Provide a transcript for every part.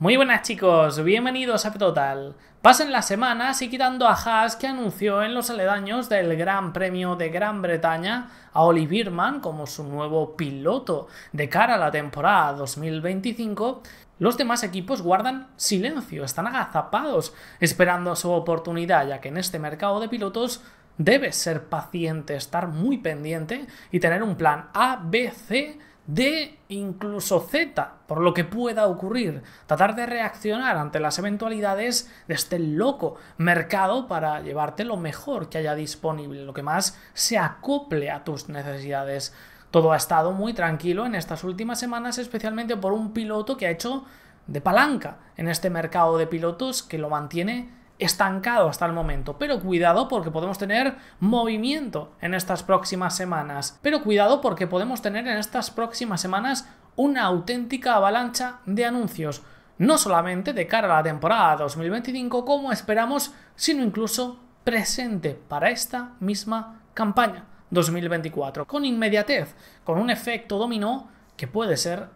Muy buenas chicos, bienvenidos a Total. Pasen las semanas y quitando a Haas que anunció en los aledaños del Gran Premio de Gran Bretaña a Oli Birman como su nuevo piloto de cara a la temporada 2025, los demás equipos guardan silencio, están agazapados esperando su oportunidad ya que en este mercado de pilotos debes ser paciente, estar muy pendiente y tener un plan A, B, C D, incluso Z, por lo que pueda ocurrir. Tratar de reaccionar ante las eventualidades de este loco mercado para llevarte lo mejor que haya disponible, lo que más se acople a tus necesidades. Todo ha estado muy tranquilo en estas últimas semanas, especialmente por un piloto que ha hecho de palanca en este mercado de pilotos que lo mantiene estancado hasta el momento. Pero cuidado porque podemos tener movimiento en estas próximas semanas. Pero cuidado porque podemos tener en estas próximas semanas una auténtica avalancha de anuncios. No solamente de cara a la temporada 2025 como esperamos, sino incluso presente para esta misma campaña 2024. Con inmediatez, con un efecto dominó que puede ser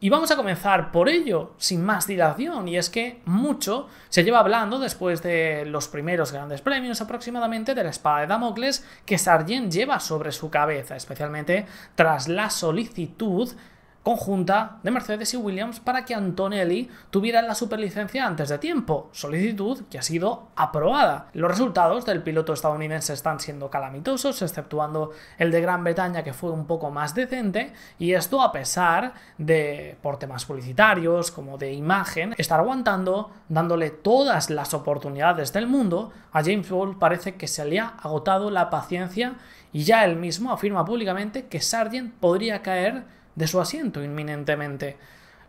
y vamos a comenzar por ello, sin más dilación, y es que mucho se lleva hablando después de los primeros grandes premios aproximadamente de la espada de Damocles que Sargent lleva sobre su cabeza, especialmente tras la solicitud conjunta de Mercedes y Williams para que Antonelli tuviera la superlicencia antes de tiempo, solicitud que ha sido aprobada. Los resultados del piloto estadounidense están siendo calamitosos, exceptuando el de Gran Bretaña que fue un poco más decente, y esto a pesar de, por temas publicitarios como de imagen, estar aguantando, dándole todas las oportunidades del mundo, a James Ball parece que se le ha agotado la paciencia y ya él mismo afirma públicamente que Sargent podría caer de su asiento inminentemente.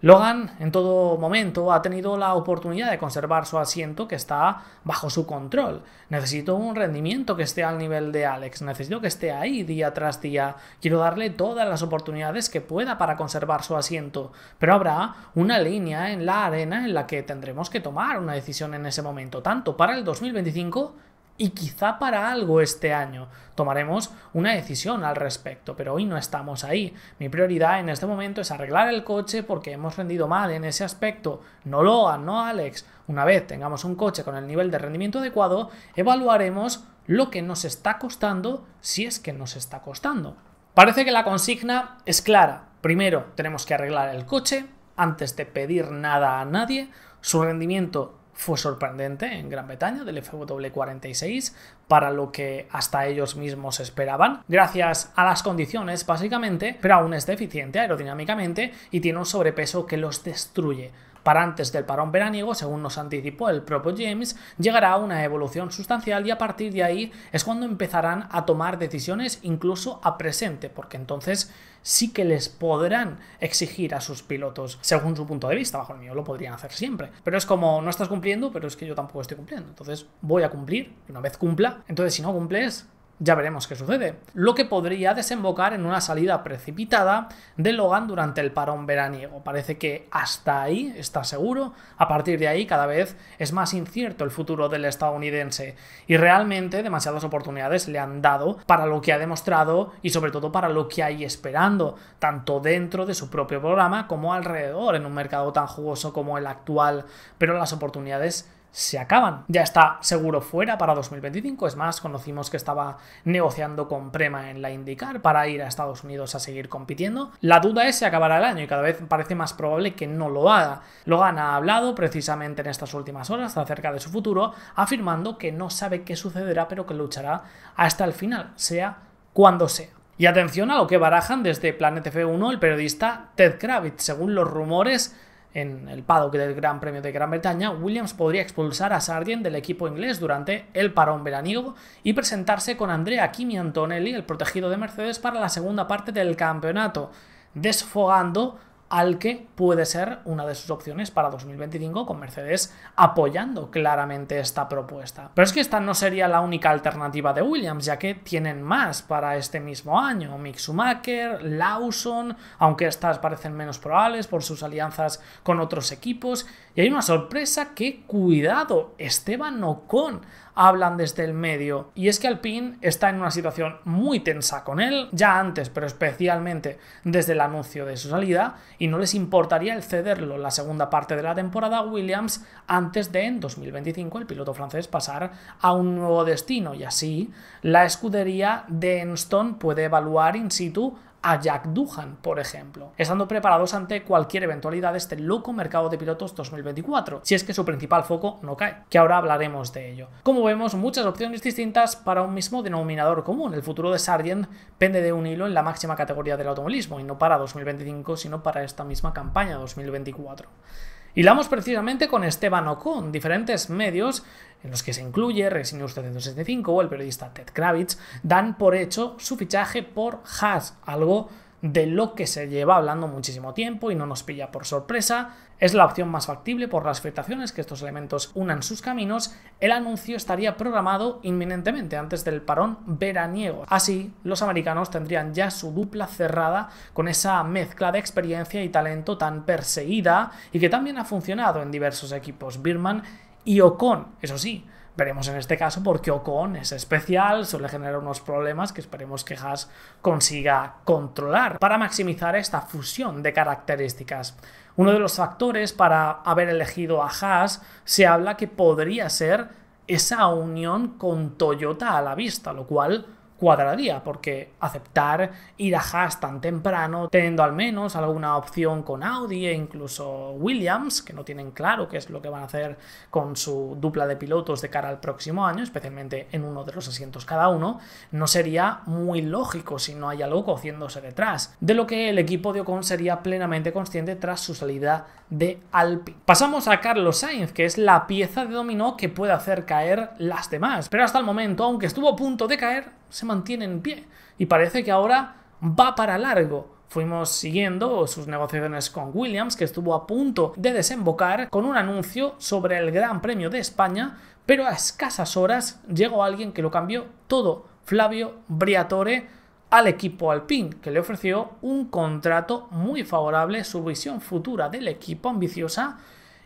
Logan en todo momento ha tenido la oportunidad de conservar su asiento que está bajo su control. Necesito un rendimiento que esté al nivel de Alex, necesito que esté ahí día tras día. Quiero darle todas las oportunidades que pueda para conservar su asiento, pero habrá una línea en la arena en la que tendremos que tomar una decisión en ese momento, tanto para el 2025 y quizá para algo este año tomaremos una decisión al respecto, pero hoy no estamos ahí. Mi prioridad en este momento es arreglar el coche porque hemos rendido mal en ese aspecto. No Loa, no Alex. Una vez tengamos un coche con el nivel de rendimiento adecuado, evaluaremos lo que nos está costando si es que nos está costando. Parece que la consigna es clara. Primero tenemos que arreglar el coche antes de pedir nada a nadie. Su rendimiento fue sorprendente en Gran Bretaña del FW46 para lo que hasta ellos mismos esperaban, gracias a las condiciones básicamente, pero aún es deficiente aerodinámicamente y tiene un sobrepeso que los destruye para antes del parón veraniego, según nos anticipó el propio James, llegará a una evolución sustancial y a partir de ahí es cuando empezarán a tomar decisiones incluso a presente, porque entonces sí que les podrán exigir a sus pilotos, según su punto de vista, bajo el mío lo podrían hacer siempre. Pero es como, no estás cumpliendo, pero es que yo tampoco estoy cumpliendo, entonces voy a cumplir, una vez cumpla, entonces, si no cumples, ya veremos qué sucede, lo que podría desembocar en una salida precipitada de Logan durante el parón veraniego. Parece que hasta ahí está seguro, a partir de ahí cada vez es más incierto el futuro del estadounidense y realmente demasiadas oportunidades le han dado para lo que ha demostrado y sobre todo para lo que hay esperando, tanto dentro de su propio programa como alrededor en un mercado tan jugoso como el actual, pero las oportunidades se acaban. Ya está seguro fuera para 2025. Es más, conocimos que estaba negociando con Prema en la IndyCar para ir a Estados Unidos a seguir compitiendo. La duda es si acabará el año y cada vez parece más probable que no lo haga. Logan ha hablado precisamente en estas últimas horas acerca de su futuro, afirmando que no sabe qué sucederá, pero que luchará hasta el final, sea cuando sea. Y atención a lo que barajan desde Planet F1 el periodista Ted Kravitz. Según los rumores, en el paddock del Gran Premio de Gran Bretaña, Williams podría expulsar a Sardien del equipo inglés durante el parón veraniego y presentarse con Andrea Kimi Antonelli, el protegido de Mercedes, para la segunda parte del campeonato, desfogando al que puede ser una de sus opciones para 2025 con Mercedes apoyando claramente esta propuesta. Pero es que esta no sería la única alternativa de Williams, ya que tienen más para este mismo año. Mick Schumacher, Lawson, aunque estas parecen menos probables por sus alianzas con otros equipos. Y hay una sorpresa que, cuidado, Esteban Ocon hablan desde el medio. Y es que Alpine está en una situación muy tensa con él, ya antes, pero especialmente desde el anuncio de su salida, y no les importaría el cederlo la segunda parte de la temporada a Williams antes de en 2025 el piloto francés pasar a un nuevo destino. Y así la escudería de Enston puede evaluar in situ a Jack Duhan, por ejemplo, estando preparados ante cualquier eventualidad de este loco mercado de pilotos 2024, si es que su principal foco no cae, que ahora hablaremos de ello. Como vemos, muchas opciones distintas para un mismo denominador común. El futuro de Sargent pende de un hilo en la máxima categoría del automovilismo, y no para 2025, sino para esta misma campaña 2024. Hilamos precisamente con Esteban Ocon, diferentes medios en los que se incluye usted de 265 o el periodista Ted Kravitz, dan por hecho su fichaje por Haas, algo de lo que se lleva hablando muchísimo tiempo y no nos pilla por sorpresa. Es la opción más factible por las afectaciones que estos elementos unan sus caminos. El anuncio estaría programado inminentemente antes del parón veraniego. Así, los americanos tendrían ya su dupla cerrada con esa mezcla de experiencia y talento tan perseguida y que también ha funcionado en diversos equipos Birman y Ocon, eso sí, Veremos en este caso por qué Ocon es especial, suele generar unos problemas que esperemos que Haas consiga controlar para maximizar esta fusión de características. Uno de los factores para haber elegido a Haas se habla que podría ser esa unión con Toyota a la vista, lo cual cuadraría, porque aceptar ir a Haas tan temprano, teniendo al menos alguna opción con Audi e incluso Williams, que no tienen claro qué es lo que van a hacer con su dupla de pilotos de cara al próximo año, especialmente en uno de los asientos cada uno, no sería muy lógico si no hay algo cociéndose detrás, de lo que el equipo de Ocon sería plenamente consciente tras su salida de Alpi. Pasamos a Carlos Sainz, que es la pieza de dominó que puede hacer caer las demás. Pero hasta el momento, aunque estuvo a punto de caer, se mantiene en pie. Y parece que ahora va para largo. Fuimos siguiendo sus negociaciones con Williams, que estuvo a punto de desembocar con un anuncio sobre el Gran Premio de España, pero a escasas horas llegó alguien que lo cambió todo. Flavio Briatore al equipo Alpine, que le ofreció un contrato muy favorable, su visión futura del equipo ambiciosa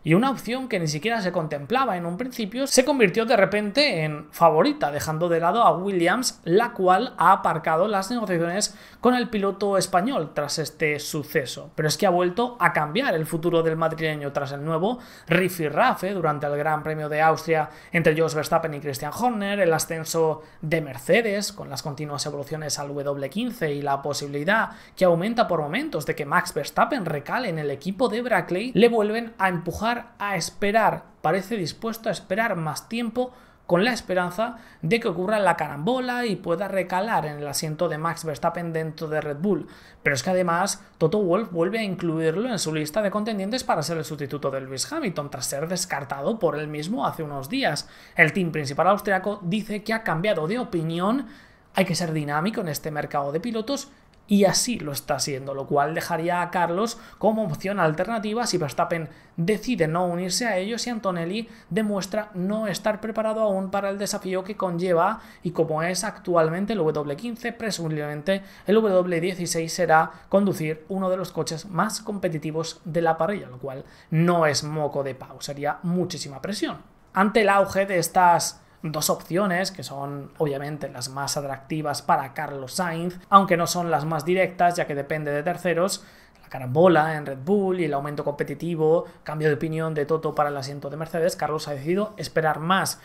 y una opción que ni siquiera se contemplaba en un principio se convirtió de repente en favorita, dejando de lado a Williams, la cual ha aparcado las negociaciones con el piloto español tras este suceso. Pero es que ha vuelto a cambiar el futuro del madrileño tras el nuevo Raffe eh, durante el Gran Premio de Austria entre Jos Verstappen y Christian Horner, el ascenso de Mercedes con las continuas evoluciones al W15 y la posibilidad que aumenta por momentos de que Max Verstappen recale en el equipo de Brackley, le vuelven a empujar a esperar, parece dispuesto a esperar más tiempo con la esperanza de que ocurra la carambola y pueda recalar en el asiento de Max Verstappen dentro de Red Bull. Pero es que además Toto Wolf vuelve a incluirlo en su lista de contendientes para ser el sustituto de Lewis Hamilton tras ser descartado por él mismo hace unos días. El team principal austriaco dice que ha cambiado de opinión, hay que ser dinámico en este mercado de pilotos y así lo está haciendo, lo cual dejaría a Carlos como opción alternativa si Verstappen decide no unirse a ellos y Antonelli demuestra no estar preparado aún para el desafío que conlleva y como es actualmente el W15, presumiblemente el W16 será conducir uno de los coches más competitivos de la parrilla, lo cual no es moco de pau, sería muchísima presión. Ante el auge de estas dos opciones que son obviamente las más atractivas para Carlos Sainz, aunque no son las más directas ya que depende de terceros, la carambola en Red Bull y el aumento competitivo, cambio de opinión de Toto para el asiento de Mercedes, Carlos ha decidido esperar más,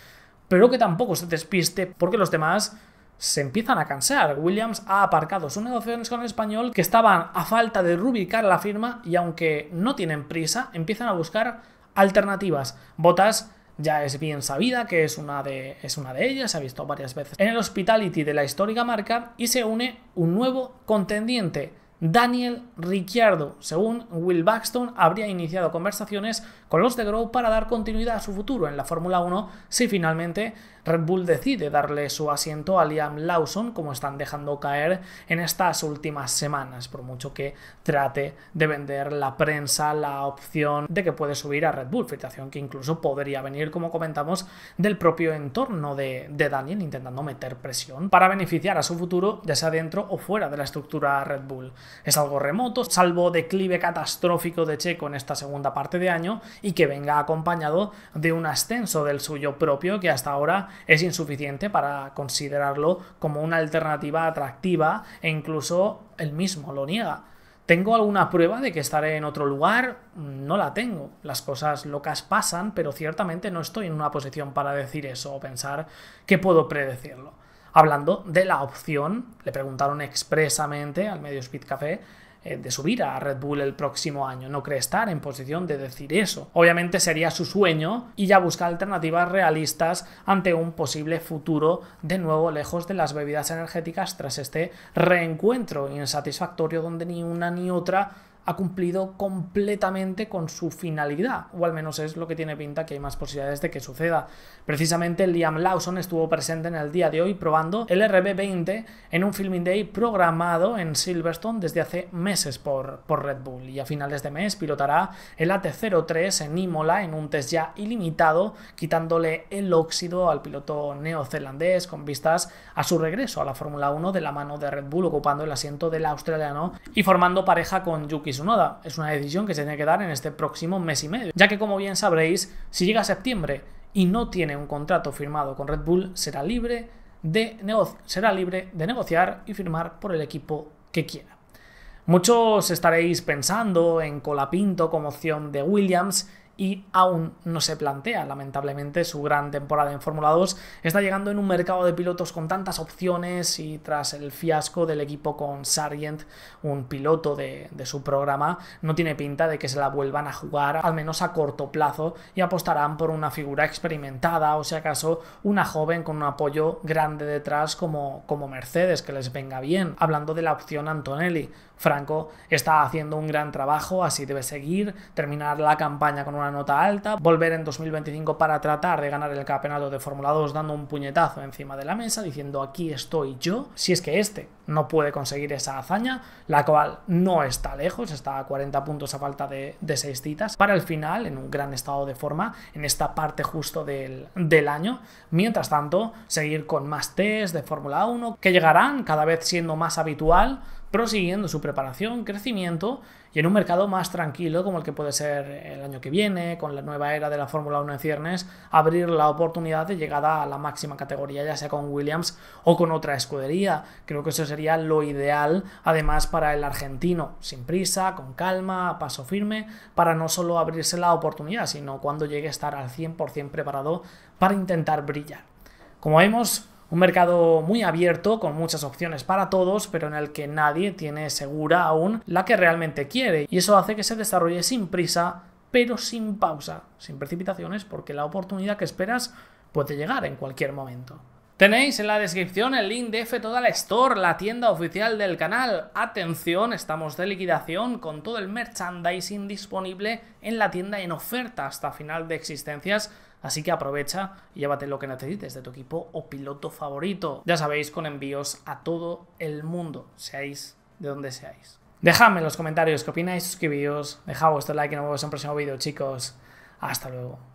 pero que tampoco se despiste porque los demás se empiezan a cansar. Williams ha aparcado sus negociaciones con el español que estaban a falta de rubicar la firma y aunque no tienen prisa, empiezan a buscar alternativas. Botas ya es bien sabida que es una, de, es una de ellas, se ha visto varias veces en el hospitality de la histórica marca y se une un nuevo contendiente Daniel Ricciardo. Según Will Buxton, habría iniciado conversaciones con los de Grow para dar continuidad a su futuro en la Fórmula 1 si finalmente Red Bull decide darle su asiento a Liam Lawson, como están dejando caer en estas últimas semanas, por mucho que trate de vender la prensa la opción de que puede subir a Red Bull, filtración que incluso podría venir, como comentamos, del propio entorno de, de Daniel, intentando meter presión para beneficiar a su futuro, ya sea dentro o fuera de la estructura Red Bull es algo remoto, salvo declive catastrófico de Checo en esta segunda parte de año y que venga acompañado de un ascenso del suyo propio que hasta ahora es insuficiente para considerarlo como una alternativa atractiva e incluso él mismo lo niega. ¿Tengo alguna prueba de que estaré en otro lugar? No la tengo. Las cosas locas pasan, pero ciertamente no estoy en una posición para decir eso o pensar que puedo predecirlo hablando de la opción, le preguntaron expresamente al medio Speed Café, eh, de subir a Red Bull el próximo año. No cree estar en posición de decir eso. Obviamente sería su sueño y ya busca alternativas realistas ante un posible futuro de nuevo lejos de las bebidas energéticas tras este reencuentro insatisfactorio donde ni una ni otra ha cumplido completamente con su finalidad, o al menos es lo que tiene pinta que hay más posibilidades de que suceda. Precisamente Liam Lawson estuvo presente en el día de hoy probando el RB20 en un filming day programado en Silverstone desde hace meses por, por Red Bull y a finales de mes pilotará el AT03 en Imola en un test ya ilimitado, quitándole el óxido al piloto neozelandés con vistas a su regreso a la Fórmula 1 de la mano de Red Bull ocupando el asiento del australiano y formando pareja con Yuki es una decisión que se tiene que dar en este próximo mes y medio, ya que como bien sabréis, si llega septiembre y no tiene un contrato firmado con Red Bull, será libre de, será libre de negociar y firmar por el equipo que quiera. Muchos estaréis pensando en Colapinto como opción de Williams, y aún no se plantea. Lamentablemente su gran temporada en Fórmula 2 está llegando en un mercado de pilotos con tantas opciones y tras el fiasco del equipo con Sargent, un piloto de, su programa, no tiene pinta de que se la vuelvan a jugar, al menos a corto plazo, y apostarán por una figura experimentada o si acaso una joven con un apoyo grande detrás como, como Mercedes, que les venga bien. Hablando de la opción Antonelli, Franco está haciendo un gran trabajo, así debe seguir, terminar la campaña con una nota alta, volver en 2025 para tratar de ganar el campeonato de Fórmula 2 dando un puñetazo encima de la mesa, diciendo aquí estoy yo, si es que este no puede conseguir esa hazaña, la cual no está lejos, está a 40 puntos a falta de, seis citas, para el final, en un gran estado de forma, en esta parte justo del, del año. Mientras tanto, seguir con más test de Fórmula 1, que llegarán cada vez siendo más habitual, prosiguiendo su preparación, crecimiento y en un mercado más tranquilo como el que puede ser el año que viene, con la nueva era de la Fórmula 1 en ciernes, abrir la oportunidad de llegada a la máxima categoría, ya sea con Williams o con otra escudería. Creo que eso sería lo ideal, además, para el argentino, sin prisa, con calma, a paso firme, para no solo abrirse la oportunidad, sino cuando llegue a estar al 100% preparado para intentar brillar. Como vemos, un mercado muy abierto, con muchas opciones para todos, pero en el que nadie tiene segura aún la que realmente quiere. Y eso hace que se desarrolle sin prisa, pero sin pausa, sin precipitaciones, porque la oportunidad que esperas puede llegar en cualquier momento. Tenéis en la descripción el link de F Total Store, la tienda oficial del canal. Atención, estamos de liquidación con todo el merchandising disponible en la tienda en oferta hasta final de existencias Así que aprovecha y llévate lo que necesites de tu equipo o piloto favorito. Ya sabéis, con envíos a todo el mundo, seáis de donde seáis. Dejadme en los comentarios qué opináis, suscribíos, dejad vuestro like y nos vemos en el próximo vídeo, chicos. Hasta luego.